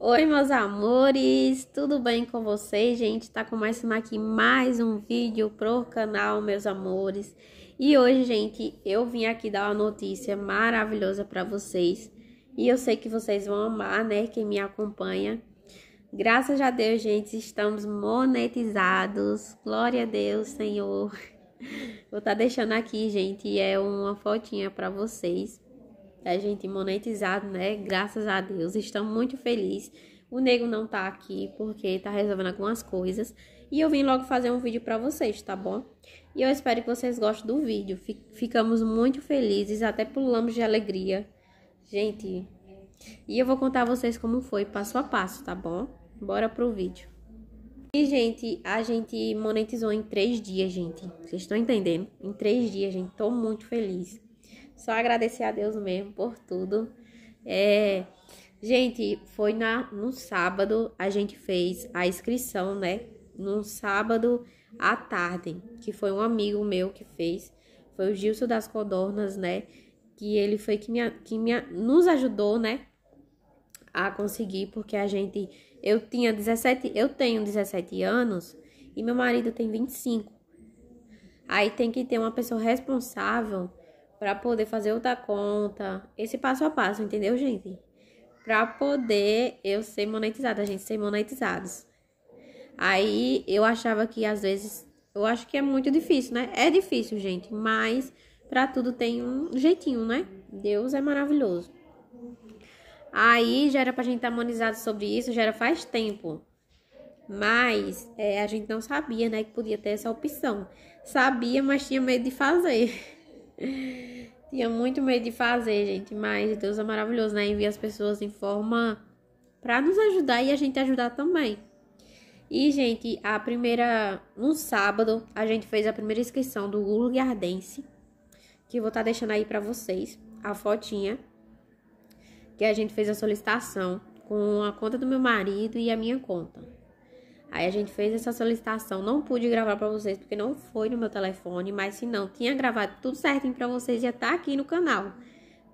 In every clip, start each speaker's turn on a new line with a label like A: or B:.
A: Oi, meus amores, tudo bem com vocês, gente? Tá começando aqui mais um vídeo pro canal, meus amores. E hoje, gente, eu vim aqui dar uma notícia maravilhosa para vocês. E eu sei que vocês vão amar, né, quem me acompanha. Graças a Deus, gente, estamos monetizados. Glória a Deus, Senhor. Vou estar tá deixando aqui, gente, é uma fotinha para vocês. A é gente monetizado, né? Graças a Deus, estamos muito felizes. O nego não tá aqui porque tá resolvendo algumas coisas. E eu vim logo fazer um vídeo para vocês, tá bom? E eu espero que vocês gostem do vídeo. Ficamos muito felizes, até pulamos de alegria. Gente, e eu vou contar a vocês como foi, passo a passo, tá bom? Bora pro vídeo. E, gente, a gente monetizou em três dias, gente. Vocês estão entendendo? Em três dias, gente. Tô muito feliz. Só agradecer a Deus mesmo por tudo. É, gente, foi na, no sábado a gente fez a inscrição, né? No sábado à tarde, que foi um amigo meu que fez. Foi o Gilson das Codornas, né? Que ele foi que, me, que me, nos ajudou, né? A conseguir, porque a gente. Eu tinha 17. Eu tenho 17 anos e meu marido tem 25. Aí tem que ter uma pessoa responsável para poder fazer outra conta. Esse passo a passo, entendeu, gente? Para poder eu ser monetizada, a gente ser monetizados. Aí eu achava que às vezes, eu acho que é muito difícil, né? É difícil, gente, mas para tudo tem um jeitinho, né? Deus é maravilhoso. Aí já era pra gente estar tá monetizado sobre isso, já era faz tempo. Mas é, a gente não sabia, né, que podia ter essa opção. Sabia, mas tinha medo de fazer. Tinha muito medo de fazer, gente, mas Deus é maravilhoso, né? Envia as pessoas em forma para nos ajudar e a gente ajudar também. E, gente, a primeira. No sábado, a gente fez a primeira inscrição do Lugardense, que eu vou estar tá deixando aí para vocês a fotinha. Que a gente fez a solicitação com a conta do meu marido e a minha conta. Aí a gente fez essa solicitação, não pude gravar para vocês porque não foi no meu telefone, mas se não, tinha gravado tudo certinho para vocês, já tá aqui no canal.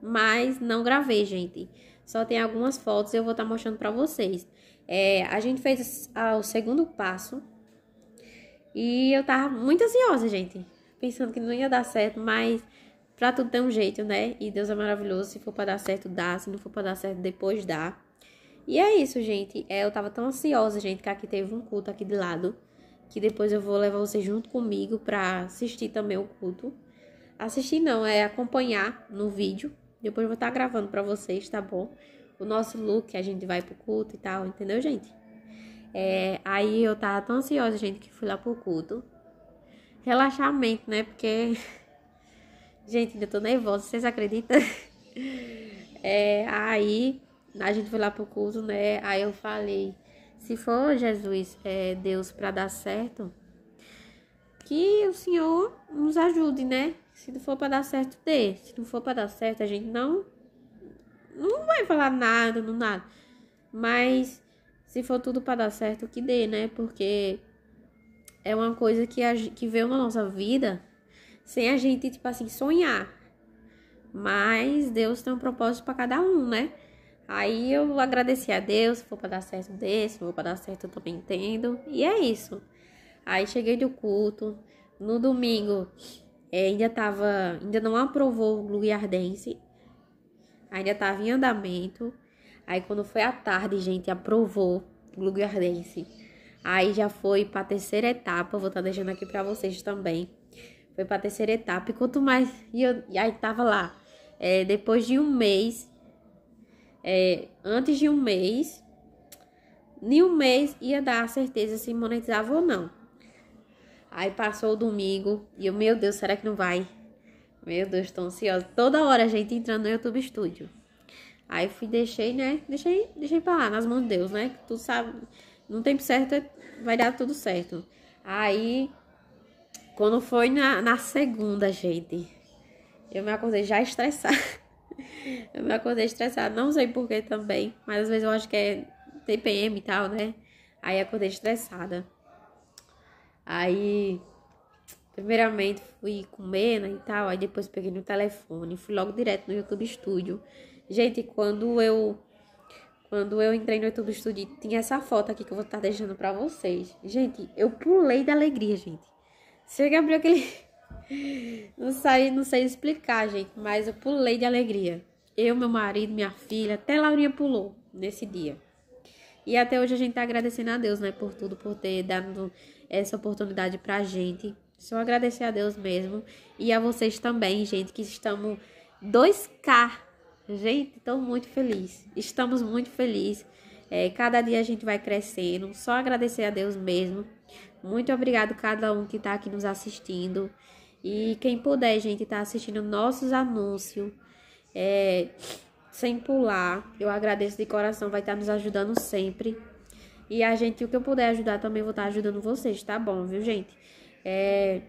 A: Mas não gravei, gente. Só tem algumas fotos eu vou estar tá mostrando para vocês. É, a gente fez ah, o segundo passo e eu tava muito ansiosa, gente. Pensando que não ia dar certo, mas pra tudo tem um jeito, né? E Deus é maravilhoso, se for pra dar certo, dá. Se não for pra dar certo, depois dá. E é isso, gente. É, eu tava tão ansiosa, gente, que aqui teve um culto aqui de lado. Que depois eu vou levar vocês junto comigo pra assistir também o culto. Assistir não, é acompanhar no vídeo. Depois eu vou estar tá gravando pra vocês, tá bom? O nosso look, a gente vai pro culto e tal, entendeu, gente? É, aí eu tava tão ansiosa, gente, que fui lá pro culto. Relaxamento, né? Porque. Gente, ainda tô nervosa, vocês acreditam? É, aí a gente foi lá pro culto, né? Aí eu falei, se for Jesus, é, Deus para dar certo, que o Senhor nos ajude, né? Se não for para dar certo, dê. Se não for para dar certo, a gente não não vai falar nada, não nada. Mas se for tudo para dar certo, que dê, né? Porque é uma coisa que, a, que veio na nossa vida sem a gente, tipo assim, sonhar. Mas Deus tem um propósito para cada um, né? Aí eu agradeci a Deus, vou para dar certo desse, vou para dar certo eu também entendo. E é isso. Aí cheguei do culto. No domingo é, ainda tava. Ainda não aprovou o Luiardense. Ainda tava em andamento. Aí quando foi à tarde, gente, aprovou o Luiardense. Aí já foi pra terceira etapa. Vou estar tá deixando aqui para vocês também. Foi pra terceira etapa. E quanto mais. E, eu, e aí tava lá. É, depois de um mês é, antes de um mês, nem um mês ia dar a certeza se monetizava ou não. Aí passou o domingo e eu, meu Deus, será que não vai? Meu Deus, tô ansiosa. Toda hora a gente entrando no YouTube Studio. Aí fui, deixei, né? Deixei, deixei pra lá, nas mãos de Deus, né? Tu sabe, no tempo certo é, vai dar tudo certo. Aí, quando foi na, na segunda, gente, eu me acordei já estressada eu me acordei estressada, não sei porquê também, mas às vezes eu acho que é TPM e tal, né? Aí acordei estressada. Aí, primeiramente fui comer né, e tal, aí depois peguei no telefone, fui logo direto no YouTube Studio. Gente, quando eu quando eu entrei no YouTube Studio, tinha essa foto aqui que eu vou estar deixando para vocês. Gente, eu pulei da alegria, gente. Chega abriu aquele não sei, não sei explicar, gente, mas eu pulei de alegria. Eu, meu marido, minha filha, até Laurinha pulou nesse dia. E até hoje a gente tá agradecendo a Deus, né, por tudo, por ter dado essa oportunidade pra gente. Só agradecer a Deus mesmo e a vocês também, gente, que estamos 2K. Gente, tô muito feliz. Estamos muito felizes. É, cada dia a gente vai crescendo. Só agradecer a Deus mesmo. Muito obrigado a cada um que está aqui nos assistindo. E quem puder, gente, tá assistindo nossos anúncios é, sem pular, eu agradeço de coração, vai estar tá nos ajudando sempre. E a gente, o que eu puder ajudar, também vou estar tá ajudando vocês, tá bom, viu, gente? É,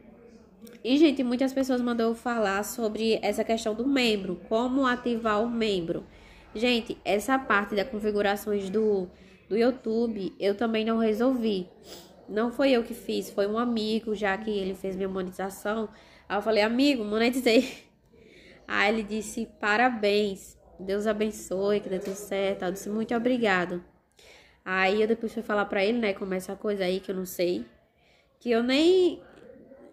A: e, gente, muitas pessoas mandou falar sobre essa questão do membro, como ativar o membro. Gente, essa parte das configurações do, do YouTube eu também não resolvi. Não foi eu que fiz, foi um amigo, já que ele fez minha monetização. Aí eu falei, amigo, monetizei. Aí ele disse, parabéns, Deus abençoe, que dê tudo certo. Eu disse, muito obrigado. Aí eu depois fui falar pra ele, né, como é essa coisa aí que eu não sei. Que eu nem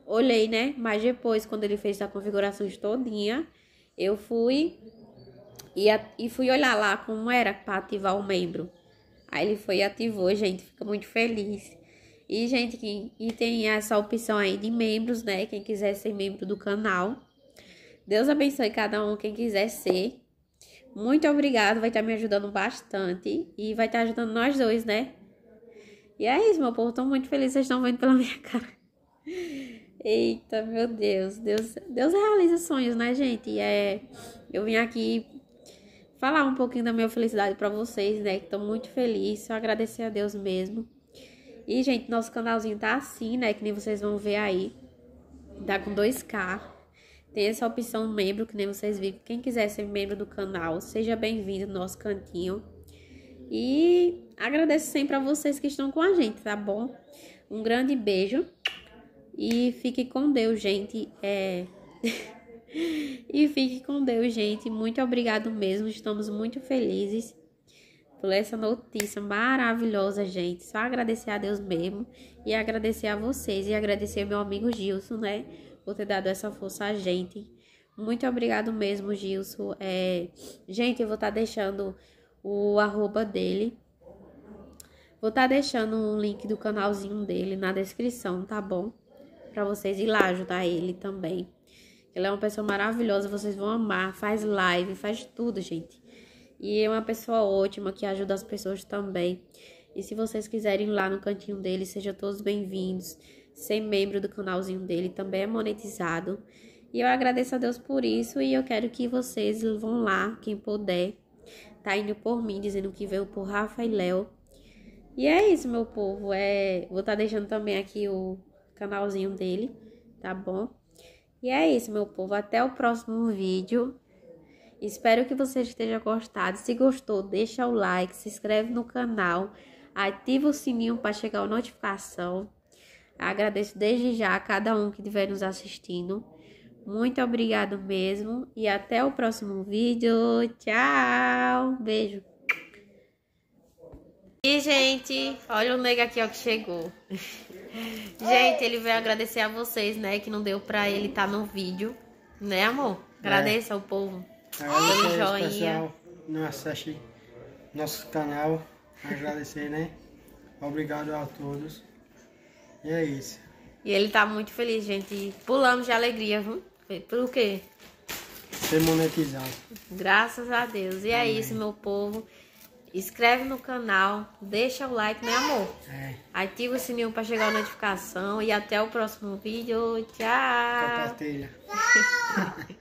A: olhei, né, mas depois, quando ele fez a configuração todinha, eu fui e, e fui olhar lá como era pra ativar o membro. Aí ele foi e ativou, gente. fica muito feliz. E, gente, que, e tem essa opção aí de membros, né? Quem quiser ser membro do canal. Deus abençoe cada um, quem quiser ser. Muito obrigado, vai estar tá me ajudando bastante. E vai estar tá ajudando nós dois, né? E é isso, meu povo. Tô muito feliz, vocês estão vendo pela minha cara. Eita, meu Deus. Deus, Deus realiza sonhos, né, gente? E é, eu vim aqui falar um pouquinho da minha felicidade para vocês, né? Que tô muito feliz. Só agradecer a Deus mesmo. E, gente, nosso canalzinho tá assim, né? Que nem vocês vão ver aí. Tá com 2K. Tem essa opção membro, que nem vocês viram. Quem quiser ser membro do canal, seja bem-vindo no nosso cantinho. E agradeço sempre a vocês que estão com a gente, tá bom? Um grande beijo. E fique com Deus, gente. É... e fique com Deus, gente. Muito obrigado mesmo. Estamos muito felizes por essa notícia maravilhosa, gente. Só agradecer a Deus mesmo e agradecer a vocês e agradecer meu amigo Gilson, né, por ter dado essa força a gente. Muito obrigado mesmo, Gilson. É, gente, eu vou estar tá deixando o arroba dele. Vou estar tá deixando o link do canalzinho dele na descrição, tá bom? Pra vocês ir lá ajudar ele também. Ele é uma pessoa maravilhosa, vocês vão amar. Faz live, faz tudo, gente. E é uma pessoa ótima que ajuda as pessoas também. E se vocês quiserem ir lá no cantinho dele, sejam todos bem-vindos. Ser membro do canalzinho dele também é monetizado. E eu agradeço a Deus por isso e eu quero que vocês vão lá, quem puder. Tá indo por mim, dizendo que veio por Rafa e Léo. E é isso, meu povo. É, vou estar tá deixando também aqui o canalzinho dele, tá bom? E é isso, meu povo. Até o próximo vídeo. Espero que você esteja gostado. Se gostou, deixa o like, se inscreve no canal, ativa o sininho para chegar a notificação. Agradeço desde já a cada um que estiver nos assistindo. Muito obrigado mesmo e até o próximo vídeo. Tchau, beijo. E gente, olha o nega aqui ó que chegou. gente, ele veio agradecer a vocês, né, que não deu para ele estar tá no vídeo, né, amor? É. Agradeça é. ao povo. Agradecer o especial não né, assiste nosso canal. Agradecer, né? Obrigado a todos. E é isso. E ele tá muito feliz, gente. Pulamos de alegria, viu? Por quê? Ser monetizado. Graças a Deus. E é Amém. é isso, meu povo. Inscreve no canal, deixa o like, meu né, amor. É. Ativa o sininho para chegar a notificação. E até o próximo vídeo. Tchau. Compartilha.